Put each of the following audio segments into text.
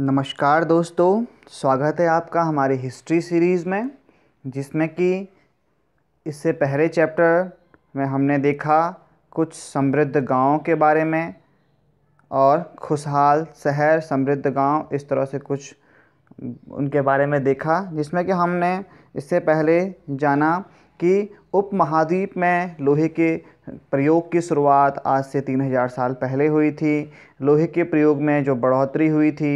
नमस्कार दोस्तों स्वागत है आपका हमारे हिस्ट्री सीरीज़ में जिसमें कि इससे पहले चैप्टर में हमने देखा कुछ समृद्ध गाँव के बारे में और खुशहाल शहर समृद्ध गांव इस तरह से कुछ उनके बारे में देखा जिसमें कि हमने इससे पहले जाना कि उपमहाद्वीप में लोहे के प्रयोग की शुरुआत आज से 3000 साल पहले हुई थी लोहे के प्रयोग में जो बढ़ोतरी हुई थी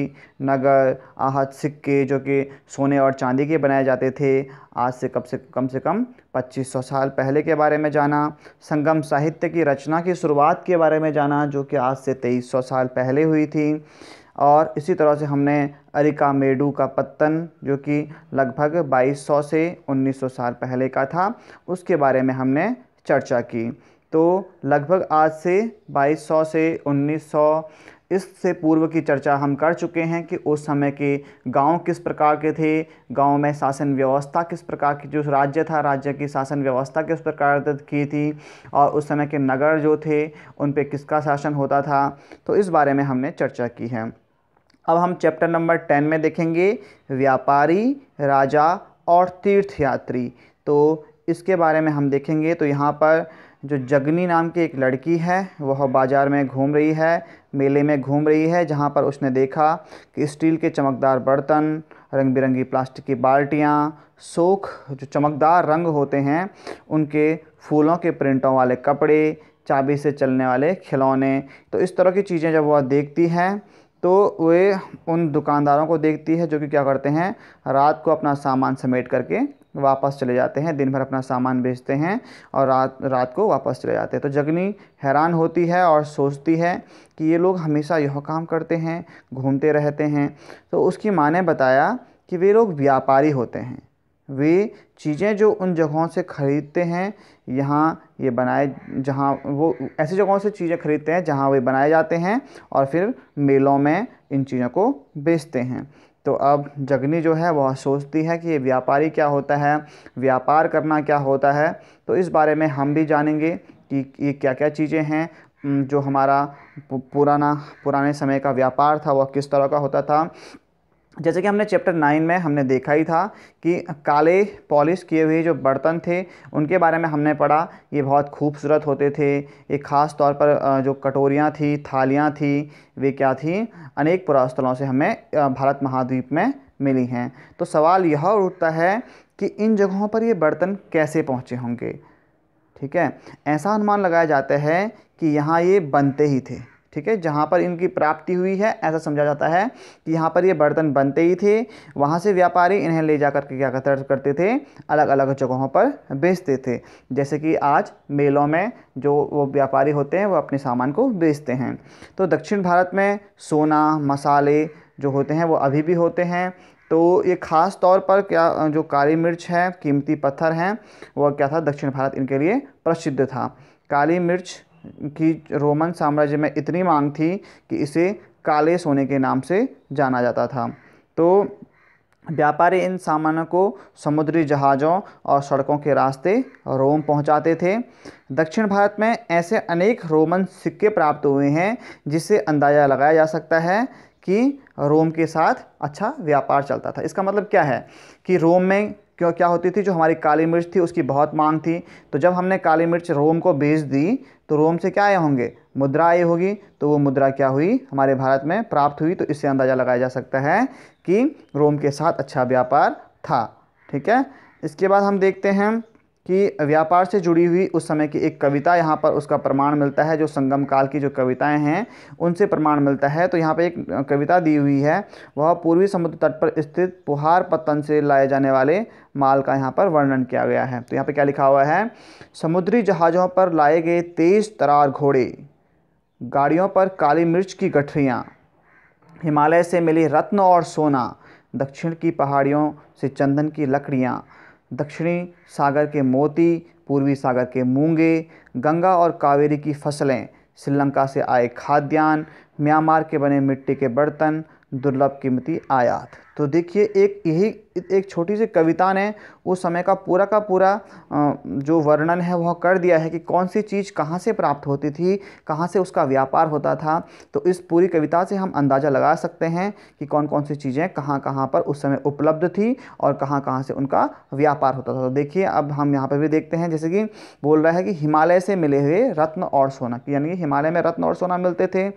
नगर आहत सिक्के जो कि सोने और चांदी के बनाए जाते थे आज से कम से कम से कम 2500 साल पहले के बारे में जाना संगम साहित्य की रचना की शुरुआत के बारे में जाना जो कि आज से 2300 साल पहले हुई थी और इसी तरह से हमने अरिकामेडू का पत्तन जो कि लगभग 2200 से 1900 साल पहले का था उसके बारे में हमने चर्चा की तो लगभग आज से 2200 से 1900 इससे पूर्व की चर्चा हम कर चुके हैं कि उस समय के गांव किस प्रकार के थे गांव में शासन व्यवस्था किस प्रकार की जो राज्य था राज्य की शासन व्यवस्था किस प्रकार की थी और उस समय के नगर जो थे उन पे किसका शासन होता था तो इस बारे में हमने चर्चा की है अब हम चैप्टर नंबर टेन में देखेंगे व्यापारी राजा और तीर्थयात्री तो इसके बारे में हम देखेंगे तो यहाँ पर जो जगनी नाम की एक लड़की है वह बाज़ार में घूम रही है मेले में घूम रही है जहाँ पर उसने देखा कि स्टील के चमकदार बर्तन रंग बिरंगी प्लास्टिक की बाल्टियाँ सोख जो चमकदार रंग होते हैं उनके फूलों के प्रिंटों वाले कपड़े चाबी से चलने वाले खिलौने तो इस तरह की चीज़ें जब वह देखती हैं तो वे उन दुकानदारों को देखती है जो कि क्या करते हैं रात को अपना सामान समेट करके वापस चले जाते हैं दिन भर अपना सामान बेचते हैं और रात रात को वापस चले जाते हैं तो जगनी हैरान होती है और सोचती है कि ये लोग हमेशा यह काम करते हैं घूमते रहते हैं तो उसकी माँ ने बताया कि वे लोग व्यापारी होते हैं वे चीज़ें जो उन जगहों से खरीदते हैं यहाँ ये बनाए जहाँ वो ऐसी जगहों से चीज़ें खरीदते हैं जहाँ वे बनाए जाते हैं और फिर मेलों में इन चीज़ों को बेचते हैं तो अब जगनी जो है वह सोचती है कि ये व्यापारी क्या होता है व्यापार करना क्या होता है तो इस बारे में हम भी जानेंगे कि ये क्या क्या चीज़ें हैं जो हमारा पुराना पुराने समय का व्यापार था वह किस तरह का होता था जैसे कि हमने चैप्टर नाइन में हमने देखा ही था कि काले पॉलिश किए हुए जो बर्तन थे उनके बारे में हमने पढ़ा ये बहुत खूबसूरत होते थे ये ख़ास तौर पर जो कटोरियाँ थी थालियाँ थी वे क्या थी अनेक पुरास्थलों से हमें भारत महाद्वीप में मिली हैं तो सवाल यह उठता है कि इन जगहों पर ये बर्तन कैसे पहुँचे होंगे ठीक है ऐसा अनुमान लगाया जाता है कि यहाँ ये बनते ही थे ठीक है जहाँ पर इनकी प्राप्ति हुई है ऐसा समझा जाता है कि यहाँ पर ये बर्तन बनते ही थे वहाँ से व्यापारी इन्हें ले जा कर के क्या करते थे अलग अलग जगहों पर बेचते थे जैसे कि आज मेलों में जो वो व्यापारी होते हैं वो अपने सामान को बेचते हैं तो दक्षिण भारत में सोना मसाले जो होते हैं वो अभी भी होते हैं तो ये ख़ास तौर पर क्या जो काली मिर्च है कीमती पत्थर हैं वह क्या था दक्षिण भारत इनके लिए प्रसिद्ध था काली मिर्च की रोमन साम्राज्य में इतनी मांग थी कि इसे काले सोने के नाम से जाना जाता था तो व्यापारी इन सामानों को समुद्री जहाज़ों और सड़कों के रास्ते रोम पहुंचाते थे दक्षिण भारत में ऐसे अनेक रोमन सिक्के प्राप्त हुए हैं जिससे अंदाज़ा लगाया जा सकता है कि रोम के साथ अच्छा व्यापार चलता था इसका मतलब क्या है कि रोम में क्यों क्या होती थी जो हमारी काली मिर्च थी उसकी बहुत मांग थी तो जब हमने काली मिर्च रोम को बेच दी तो रोम से क्या आए होंगे मुद्रा आई होगी तो वो मुद्रा क्या हुई हमारे भारत में प्राप्त हुई तो इससे अंदाज़ा लगाया जा सकता है कि रोम के साथ अच्छा व्यापार था ठीक है इसके बाद हम देखते हैं कि व्यापार से जुड़ी हुई उस समय की एक कविता यहाँ पर उसका प्रमाण मिलता है जो संगम काल की जो कविताएं हैं उनसे प्रमाण मिलता है तो यहाँ पर एक कविता दी हुई है वह पूर्वी समुद्र तट पर स्थित पुहार पतन से लाए जाने वाले माल का यहाँ पर वर्णन किया गया है तो यहाँ पर क्या लिखा हुआ है समुद्री जहाज़ों पर लाए गए तेज़ तरार घोड़े गाड़ियों पर काली मिर्च की गठरियाँ हिमालय से मिली रत्न और सोना दक्षिण की पहाड़ियों से चंदन की लकड़ियाँ दक्षिणी सागर के मोती पूर्वी सागर के मूंगे गंगा और कावेरी की फसलें श्रीलंका से आए खाद्यान्न म्यांमार के बने मिट्टी के बर्तन दुर्लभ कीमती आयात तो देखिए एक यही एक छोटी सी कविता ने उस समय का पूरा का पूरा जो वर्णन है वह कर दिया है कि कौन सी चीज़ कहाँ से प्राप्त होती थी कहाँ से उसका व्यापार होता था तो इस पूरी कविता से हम अंदाज़ा लगा सकते हैं कि कौन कौन सी चीज़ें कहाँ कहाँ पर उस समय उपलब्ध थी और कहाँ कहाँ से उनका व्यापार होता था तो देखिए अब हम यहाँ पर भी देखते हैं जैसे कि बोल रहा है कि हिमालय से मिले हुए रत्न और सोना यानी हिमालय में रत्न और सोना मिलते थे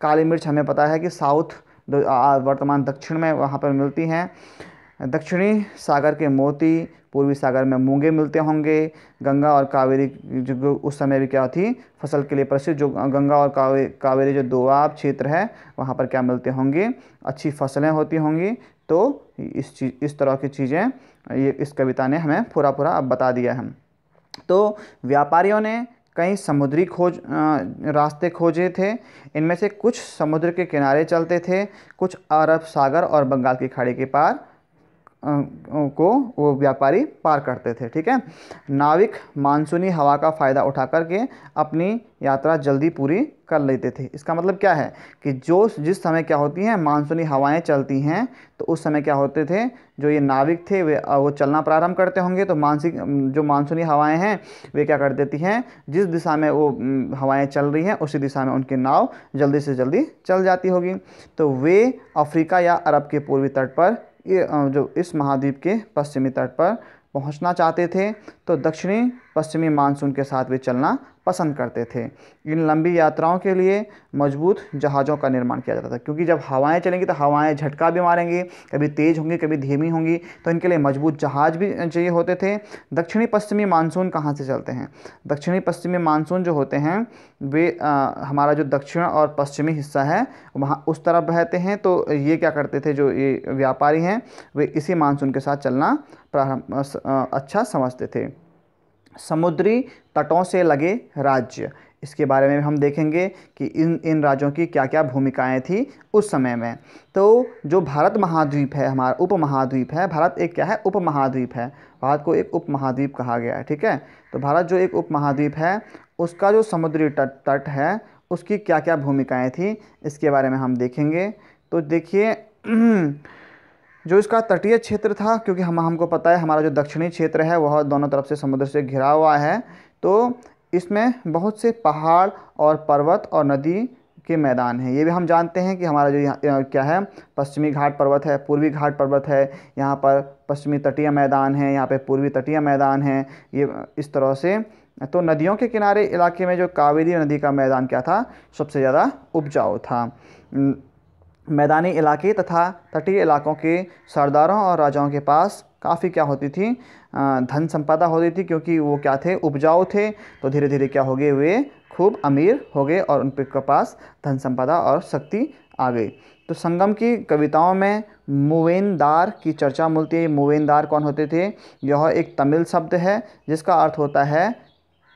काली मिर्च हमें पता है कि साउथ वर्तमान दक्षिण में वहाँ पर मिलती हैं दक्षिणी सागर के मोती पूर्वी सागर में मूंगे मिलते होंगे गंगा और कावेरी जो उस समय भी क्या थी फसल के लिए प्रसिद्ध जो गंगा और कावे कावेरी जो दोआब क्षेत्र है वहाँ पर क्या मिलते होंगे अच्छी फसलें होती होंगी तो इस चीज इस तरह की चीज़ें ये इस कविता ने हमें पूरा पूरा अब बता दिया है तो व्यापारियों ने कई समुद्री खोज रास्ते खोजे थे इनमें से कुछ समुद्र के किनारे चलते थे कुछ अरब सागर और बंगाल की खाड़ी के पार को वो व्यापारी पार करते थे ठीक है नाविक मानसूनी हवा का फ़ायदा उठा करके अपनी यात्रा जल्दी पूरी कर लेते थे इसका मतलब क्या है कि जो जिस समय क्या होती हैं मानसूनी हवाएं चलती हैं तो उस समय क्या होते थे जो ये नाविक थे वे वो चलना प्रारंभ करते होंगे तो मानसिक जो मानसूनी हवाएं हैं वे क्या कर देती हैं जिस दिशा में वो हवाएं चल रही हैं उसी दिशा में उनकी नाव जल्दी से जल्दी चल जाती होगी तो वे अफ्रीका या अरब के पूर्वी तट पर ये जो इस महाद्वीप के पश्चिमी तट पर पहुंचना चाहते थे तो दक्षिणी पश्चिमी मानसून के साथ भी चलना पसंद करते थे इन लंबी यात्राओं के लिए मजबूत जहाज़ों का निर्माण किया जाता था क्योंकि जब हवाएं चलेंगी तो हवाएं झटका भी मारेंगी कभी तेज़ होंगी कभी धीमी होंगी तो इनके लिए मजबूत जहाज़ भी चाहिए होते थे दक्षिणी पश्चिमी मानसून कहाँ से चलते हैं दक्षिणी पश्चिमी मानसून जो होते हैं वे आ, हमारा जो दक्षिण और पश्चिमी हिस्सा है वहाँ उस तरफ बहते हैं तो ये क्या करते थे जो ये व्यापारी हैं वे इसी मानसून के साथ चलना अच्छा समझते थे समुद्री तटों से लगे राज्य इसके बारे में हम देखेंगे कि इन इन राज्यों की क्या क्या भूमिकाएं थी उस समय में तो जो भारत महाद्वीप है हमारा उप महाद्वीप है भारत एक क्या है उप महाद्वीप है भारत को एक उप महाद्वीप कहा गया है ठीक है तो भारत जो एक उप महाद्वीप है उसका जो समुद्री तट तट है उसकी क्या क्या भूमिकाएं थी इसके बारे में हम देखेंगे तो देखिए जो इसका तटीय क्षेत्र था क्योंकि हम हमको पता है हमारा जो दक्षिणी क्षेत्र है वह दोनों तरफ से समुद्र से घिरा हुआ है तो इसमें बहुत से पहाड़ और पर्वत और नदी के मैदान हैं ये भी हम जानते हैं कि हमारा जो यहाँ क्या है पश्चिमी घाट पर्वत है पूर्वी घाट पर्वत है यहाँ पर पश्चिमी तटीय मैदान है यहाँ पर पूर्वी तटीय मैदान है ये इस तरह से तो नदियों के किनारे इलाके में जो कावेरी नदी का मैदान क्या था सबसे ज़्यादा उपजाऊ था मैदानी इलाके तथा तटीय इलाकों के सरदारों और राजाओं के पास काफ़ी क्या होती थी धन संपदा होती थी क्योंकि वो क्या थे उपजाऊ थे तो धीरे धीरे क्या हो गए वे खूब अमीर हो गए और उन के पास धन संपदा और शक्ति आ गई तो संगम की कविताओं में मुवेनदार की चर्चा मिलती है मुवेनदार कौन होते थे यह एक तमिल शब्द है जिसका अर्थ होता है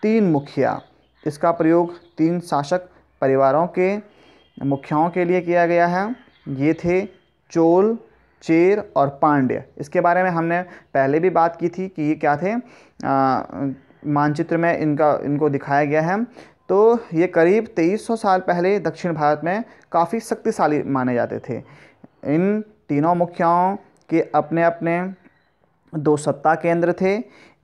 तीन मुखिया इसका प्रयोग तीन शासक परिवारों के मुखियाओं के लिए किया गया है ये थे चोल चेर और पांड्य इसके बारे में हमने पहले भी बात की थी कि ये क्या थे मानचित्र में इनका इनको दिखाया गया है तो ये करीब 2300 साल पहले दक्षिण भारत में काफ़ी शक्तिशाली माने जाते थे इन तीनों मुखियाओं के अपने अपने दो सत्ता केंद्र थे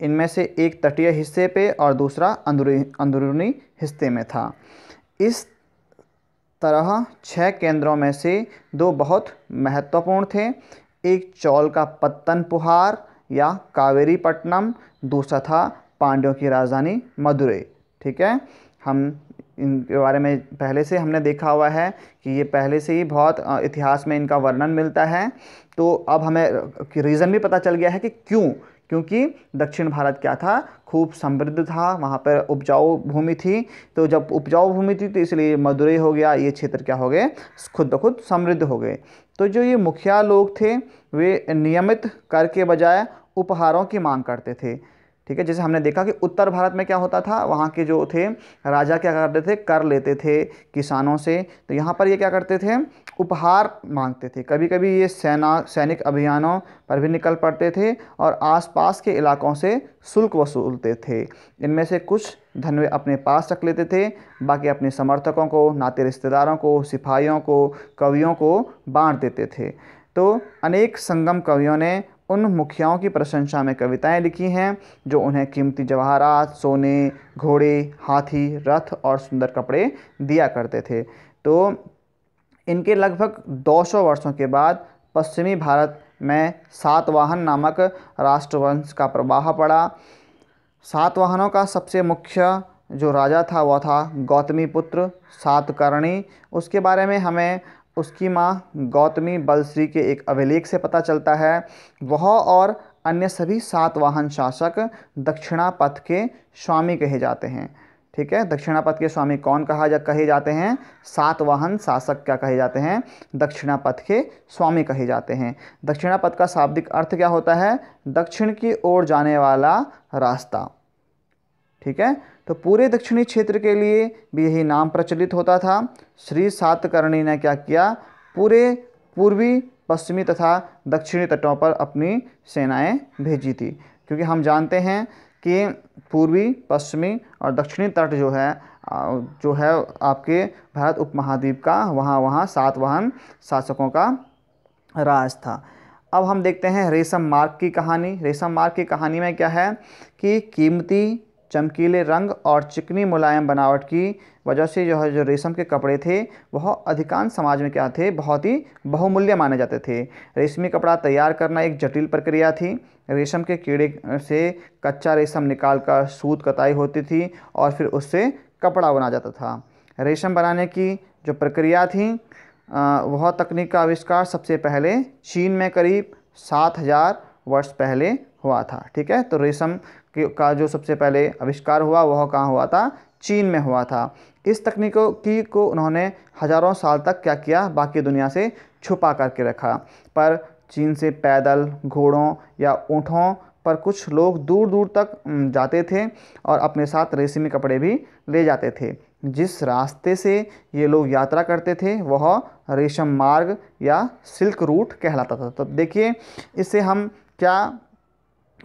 इनमें से एक तटीय हिस्से पे और दूसरा अंदरूनी अंदरूनी हिस्से में था इस तरह छह केंद्रों में से दो बहुत महत्वपूर्ण थे एक चौल का पत्तन पुहार या पट्टनम दूसरा था पांड्यों की राजधानी मदुरे ठीक है हम इनके बारे में पहले से हमने देखा हुआ है कि ये पहले से ही बहुत इतिहास में इनका वर्णन मिलता है तो अब हमें रीज़न भी पता चल गया है कि क्यों क्योंकि दक्षिण भारत क्या था खूब समृद्ध था वहाँ पर उपजाऊ भूमि थी तो जब उपजाऊ भूमि थी तो इसलिए मदुरई हो गया ये क्षेत्र क्या हो गए खुद ब खुद समृद्ध हो गए तो जो ये मुखिया लोग थे वे नियमित कर के बजाय उपहारों की मांग करते थे ठीक है जैसे हमने देखा कि उत्तर भारत में क्या होता था वहाँ के जो थे राजा क्या करते थे कर लेते थे किसानों से तो यहाँ पर ये क्या करते थे उपहार मांगते थे कभी कभी ये सेना सैनिक अभियानों पर भी निकल पड़ते थे और आसपास के इलाकों से शुल्क वसूलते थे इनमें से कुछ धन वे अपने पास रख लेते थे बाकी अपने समर्थकों को नाते रिश्तेदारों को सिपाहियों को कवियों को बाँट देते थे तो अनेक संगम कवियों ने उन मुखियाओं की प्रशंसा में कविताएं लिखी हैं जो उन्हें कीमती जवाहरात सोने घोड़े हाथी रथ और सुंदर कपड़े दिया करते थे तो इनके लगभग 200 वर्षों के बाद पश्चिमी भारत में सातवाहन नामक राष्ट्रवंश का प्रवाह पड़ा सातवाहनों का सबसे मुख्य जो राजा था वह था गौतमी पुत्र सातकर्णी उसके बारे में हमें उसकी माँ गौतमी बलश्री के एक अभिलेख से पता चलता है वह और अन्य सभी सातवाहन शासक दक्षिणापथ के स्वामी कहे जाते हैं ठीक है दक्षिणापथ के स्वामी कौन कहा जा कहे जाते हैं सातवाहन शासक क्या कहे जाते हैं दक्षिणापथ के स्वामी कहे जाते हैं दक्षिणापथ का शाब्दिक अर्थ क्या होता है दक्षिण की ओर जाने वाला रास्ता ठीक है तो पूरे दक्षिणी क्षेत्र के लिए भी यही नाम प्रचलित होता था श्री सातकर्णी ने क्या किया पूरे पूर्वी पश्चिमी तथा दक्षिणी तटों पर अपनी सेनाएं भेजी थी क्योंकि हम जानते हैं कि पूर्वी पश्चिमी और दक्षिणी तट जो है जो है आपके भारत उपमहाद्वीप का वहाँ वहाँ सातवाहन शासकों का राज था अब हम देखते हैं रेशम मार्ग की कहानी रेशम मार्ग की कहानी में क्या है कि कीमती चमकीले रंग और चिकनी मुलायम बनावट की वजह से जो है जो रेशम के कपड़े थे वह अधिकांश समाज में क्या थे बहुत ही बहुमूल्य माने जाते थे रेशमी कपड़ा तैयार करना एक जटिल प्रक्रिया थी रेशम के कीड़े से कच्चा रेशम निकाल कर सूत कताई होती थी और फिर उससे कपड़ा बना जाता था रेशम बनाने की जो प्रक्रिया थी वह तकनीक का आविष्कार सबसे पहले चीन में करीब सात हज़ार वर्ष पहले हुआ था ठीक है तो रेशम का जो सबसे पहले आविष्कार हुआ वह कहाँ हुआ था चीन में हुआ था इस तकनीकों की को उन्होंने हज़ारों साल तक क्या किया बाकी दुनिया से छुपा करके रखा पर चीन से पैदल घोड़ों या ऊँटों पर कुछ लोग दूर दूर तक जाते थे और अपने साथ रेशमी कपड़े भी ले जाते थे जिस रास्ते से ये लोग यात्रा करते थे वह रेशम मार्ग या सिल्क रूट कहलाता था तो देखिए इससे हम क्या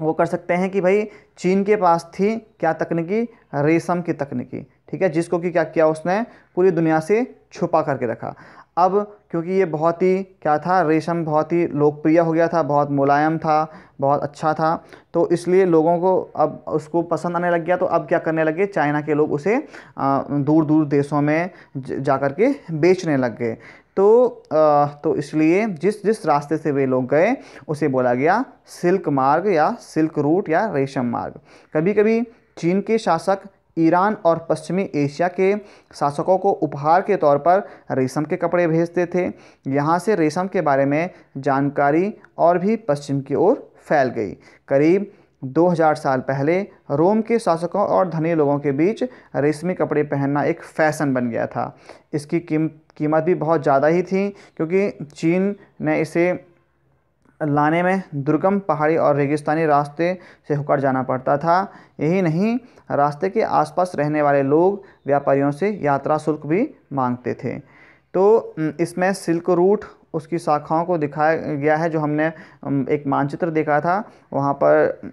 वो कर सकते हैं कि भाई चीन के पास थी क्या तकनीकी रेशम की तकनीकी ठीक है जिसको कि क्या किया उसने पूरी दुनिया से छुपा करके रखा अब क्योंकि ये बहुत ही क्या था रेशम बहुत ही लोकप्रिय हो गया था बहुत मुलायम था बहुत अच्छा था तो इसलिए लोगों को अब उसको पसंद आने लग गया तो अब क्या करने लगे चाइना के लोग उसे दूर दूर देशों में जा कर के बेचने लग गए तो आ, तो इसलिए जिस जिस रास्ते से वे लोग गए उसे बोला गया सिल्क मार्ग या सिल्क रूट या रेशम मार्ग कभी कभी चीन के शासक ईरान और पश्चिमी एशिया के शासकों को उपहार के तौर पर रेशम के कपड़े भेजते थे यहाँ से रेशम के बारे में जानकारी और भी पश्चिम की ओर फैल गई करीब 2000 साल पहले रोम के शासकों और धनी लोगों के बीच रेशमी कपड़े पहनना एक फैशन बन गया था इसकी कीम कीमत भी बहुत ज़्यादा ही थी क्योंकि चीन ने इसे लाने में दुर्गम पहाड़ी और रेगिस्तानी रास्ते से होकर जाना पड़ता था यही नहीं रास्ते के आसपास रहने वाले लोग व्यापारियों से यात्रा शुल्क भी मांगते थे तो इसमें सिल्क रूट उसकी शाखाओं को दिखाया गया है जो हमने एक मानचित्र देखा था वहाँ पर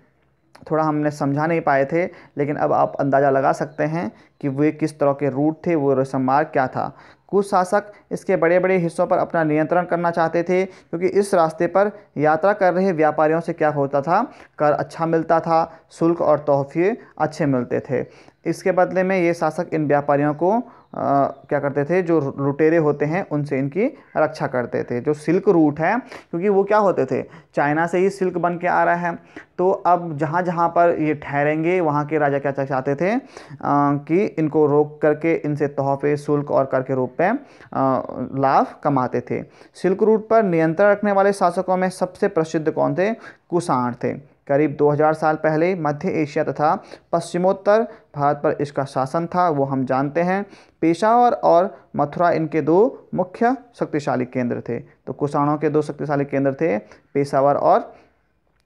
थोड़ा हमने समझा नहीं पाए थे लेकिन अब आप अंदाज़ा लगा सकते हैं कि वे किस तरह के रूट थे वो रसम मार्ग क्या था कुछ शासक इसके बड़े बड़े हिस्सों पर अपना नियंत्रण करना चाहते थे क्योंकि इस रास्ते पर यात्रा कर रहे व्यापारियों से क्या होता था कर अच्छा मिलता था शुल्क और तोहफे अच्छे मिलते थे इसके बदले में ये शासक इन व्यापारियों को आ, क्या करते थे जो लुटेरे होते हैं उनसे इनकी रक्षा करते थे जो सिल्क रूट है क्योंकि वो क्या होते थे चाइना से ही सिल्क बन के आ रहा है तो अब जहाँ जहाँ पर ये ठहरेंगे वहाँ के राजा क्या चाहते थे आ, कि इनको रोक करके इनसे तोहफे शुल्क और कर के रूप में लाभ कमाते थे सिल्क रूट पर नियंत्रण रखने वाले शासकों में सबसे प्रसिद्ध कौन थे कुसाण थे करीब 2000 साल पहले मध्य एशिया तथा पश्चिमोत्तर भारत पर इसका शासन था वो हम जानते हैं पेशावर और मथुरा इनके दो मुख्य शक्तिशाली केंद्र थे तो कुषाणों के दो शक्तिशाली केंद्र थे पेशावर और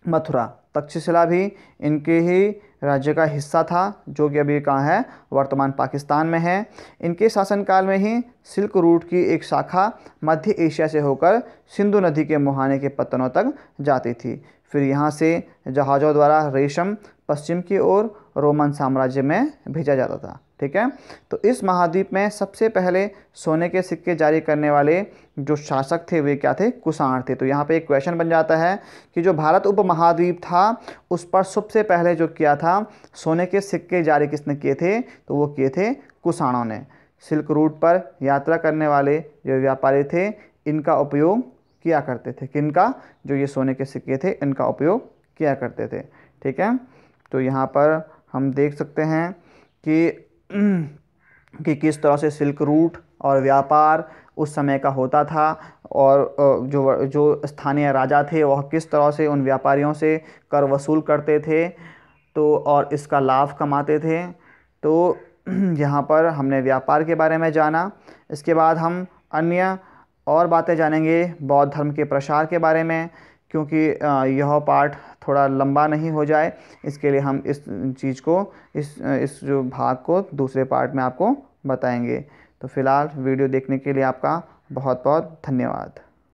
मथुरा तक्षशिला भी इनके ही राज्य का हिस्सा था जो कि अभी कहाँ है वर्तमान पाकिस्तान में है इनके शासनकाल में ही सिल्क रूट की एक शाखा मध्य एशिया से होकर सिंधु नदी के मुहाने के पत्तनों तक जाती थी फिर यहाँ से जहाज़ों द्वारा रेशम पश्चिम की ओर रोमन साम्राज्य में भेजा जाता था ठीक है तो इस महाद्वीप में सबसे पहले सोने के सिक्के जारी करने वाले जो शासक थे वे क्या थे कुषाण थे तो यहाँ पे एक क्वेश्चन बन जाता है कि जो भारत उपमहाद्वीप था उस पर सबसे पहले जो किया था सोने के सिक्के जारी किसने किए थे तो वो किए थे कुषाणों ने सिल्क रूट पर यात्रा करने वाले जो व्यापारी थे इनका उपयोग किया करते थे किन का जो ये सोने के सिक्के थे इनका उपयोग किया करते थे ठीक है तो यहाँ पर हम देख सकते हैं कि कि किस तरह से सिल्क रूट और व्यापार उस समय का होता था और जो जो स्थानीय राजा थे वह किस तरह से उन व्यापारियों से कर वसूल करते थे तो और इसका लाभ कमाते थे तो यहाँ पर हमने व्यापार के बारे में जाना इसके बाद हम अन्य और बातें जानेंगे बौद्ध धर्म के प्रसार के बारे में क्योंकि यह पाठ थोड़ा लंबा नहीं हो जाए इसके लिए हम इस चीज़ को इस इस जो भाग को दूसरे पार्ट में आपको बताएंगे तो फिलहाल वीडियो देखने के लिए आपका बहुत बहुत धन्यवाद